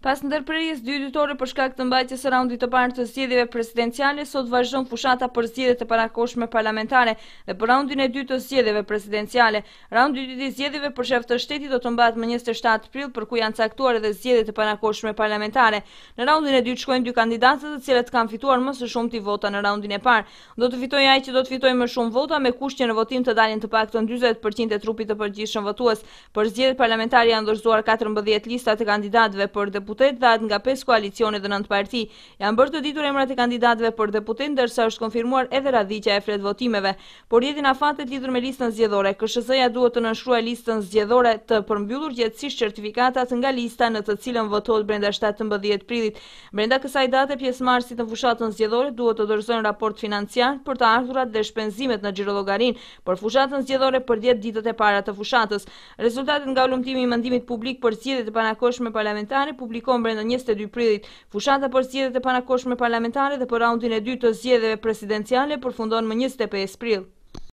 Pas ndërprerjes dy ditore për shkak të mbajtjes së raundit të parë të zgjedhjeve presidenciale, sot vazhdon fushata për zgjedhjet e parakoshme parlamentare dhe për raundin e dytë të zgjedhjeve presidenciale. Raundi i dytë i zgjedhjeve për shef të shtetit do të mbahet më 27 aprill, për ku janë caktuar edhe zgjedhjet e parakoshme parlamentare. Në raundin e dytë shkojnë dy kandidatë të cilët kanë fituar më së shumti vota në raundin e parë. Do të fitojë ai që do të fitojë më shumë vota me kusht që në votim të dalin të paktën 40% e trupit të përgjithshëm votues. Për zgjedhjet parlamentare janë dorëzuar 14 lista të kandidatëve për deputet deputet dhe atë nga 5 koalicione dhe nëndë parti. Janë bërë të ditur emrat e kandidatve për deputet, dërsa është konfirmuar edhe radhicja e fred votimeve. Por jetin a fatet lidur me listën zgjedhore, këshësëja duhet të nëshrua listën zgjedhore të përmbyllur gjëtësisht qertifikatat nga lista në të cilën votot brenda 7-10 prilit. Brenda kësaj date, pjesë marsit në fushatën zgjedhore duhet të dërzojnë raport financiar për të ardhurat dhe shpenzimet në gjirologarin për fushatën zgjedhore për 10 ditët e para të fushatës. Rezultatet nga lumtimi i mëndimit publik për zgjedit e panakosh me parlamentare publik publikon brenda 22 prillit fushata për zgjedhjet e panakoshme parlamentare dhe për raundin e dytë të zgjedhjeve presidenciale përfundon më 25 prill.